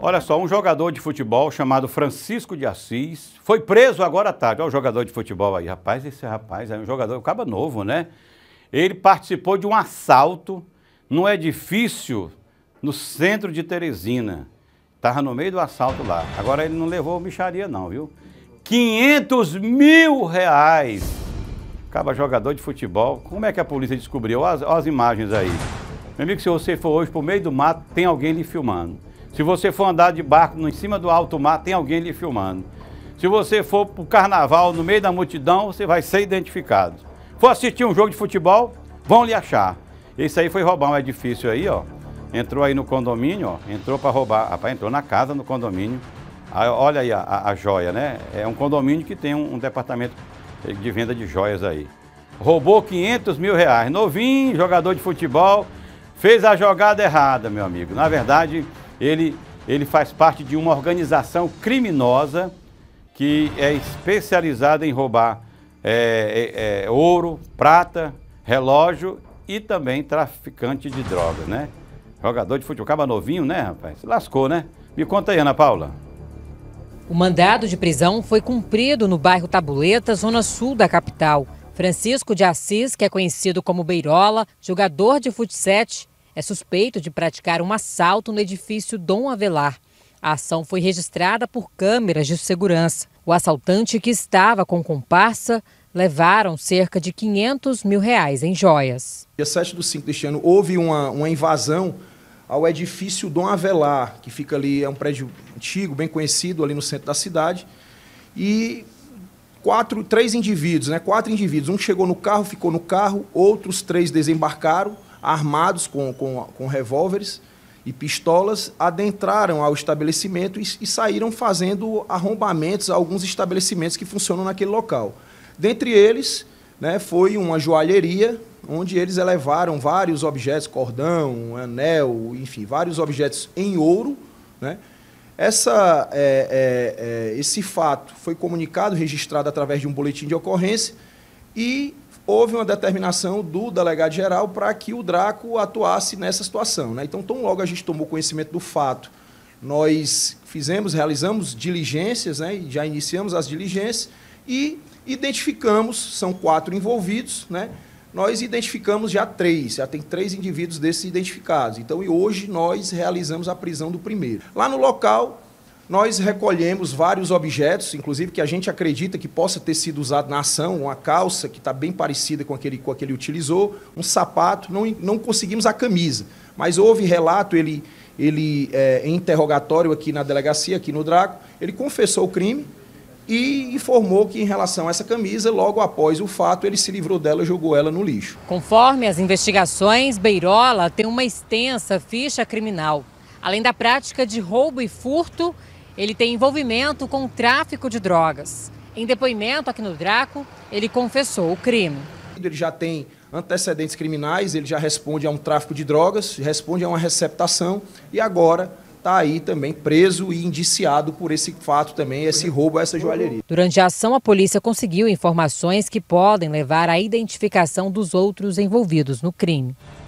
Olha só, um jogador de futebol chamado Francisco de Assis foi preso agora à tarde. Olha o jogador de futebol aí. Rapaz, esse rapaz é um jogador, acaba novo, né? Ele participou de um assalto num edifício no centro de Teresina. Estava no meio do assalto lá. Agora ele não levou micharia não, viu? 500 mil reais. Acaba jogador de futebol. Como é que a polícia descobriu? Olha as, olha as imagens aí. Meu amigo, se você for hoje para o meio do mato, tem alguém lhe filmando. Se você for andar de barco em cima do alto mar, tem alguém lhe filmando. Se você for para o carnaval, no meio da multidão, você vai ser identificado. For assistir um jogo de futebol, vão lhe achar. Esse aí foi roubar um edifício aí, ó. Entrou aí no condomínio, ó. Entrou para roubar. Rapaz, entrou na casa, no condomínio. Aí, ah, olha aí a, a, a, joia, né? É um condomínio que tem um, um departamento de venda de joias aí. Roubou 500 mil reais. Novinho, jogador de futebol. Fez a jogada errada, meu amigo. Na verdade... Ele, ele faz parte de uma organização criminosa que é especializada em roubar é, é, é ouro, prata, relógio e também traficante de drogas, né? Jogador de futebol, caba novinho, né, rapaz? Se lascou, né? Me conta aí, Ana Paula. O mandado de prisão foi cumprido no bairro Tabuleta, zona sul da capital. Francisco de Assis, que é conhecido como Beirola, jogador de futsal, é suspeito de praticar um assalto no edifício Dom Avelar. A ação foi registrada por câmeras de segurança. O assaltante, que estava com comparsa, levaram cerca de 500 mil reais em joias. Dia 7 do 5 deste ano, houve uma, uma invasão ao edifício Dom Avelar, que fica ali, é um prédio antigo, bem conhecido, ali no centro da cidade. E quatro, três indivíduos, né? Quatro indivíduos. Um chegou no carro, ficou no carro, outros três desembarcaram armados com, com, com revólveres e pistolas, adentraram ao estabelecimento e, e saíram fazendo arrombamentos a alguns estabelecimentos que funcionam naquele local. Dentre eles, né, foi uma joalheria onde eles elevaram vários objetos, cordão, anel, enfim, vários objetos em ouro. Né? Essa, é, é, é, esse fato foi comunicado, registrado através de um boletim de ocorrência e houve uma determinação do delegado geral para que o Draco atuasse nessa situação. Né? Então, tão logo a gente tomou conhecimento do fato, nós fizemos, realizamos diligências, né? já iniciamos as diligências e identificamos, são quatro envolvidos, né? nós identificamos já três, já tem três indivíduos desses identificados. Então, e hoje nós realizamos a prisão do primeiro. Lá no local, nós recolhemos vários objetos, inclusive que a gente acredita que possa ter sido usado na ação, uma calça que está bem parecida com aquele que ele utilizou, um sapato, não, não conseguimos a camisa. Mas houve relato, ele, ele é, em interrogatório aqui na delegacia, aqui no Draco, ele confessou o crime e informou que em relação a essa camisa, logo após o fato, ele se livrou dela e jogou ela no lixo. Conforme as investigações, Beirola tem uma extensa ficha criminal. Além da prática de roubo e furto, ele tem envolvimento com o tráfico de drogas. Em depoimento aqui no Draco, ele confessou o crime. Ele já tem antecedentes criminais, ele já responde a um tráfico de drogas, responde a uma receptação e agora está aí também preso e indiciado por esse fato também, esse roubo essa joalheria. Durante a ação, a polícia conseguiu informações que podem levar à identificação dos outros envolvidos no crime.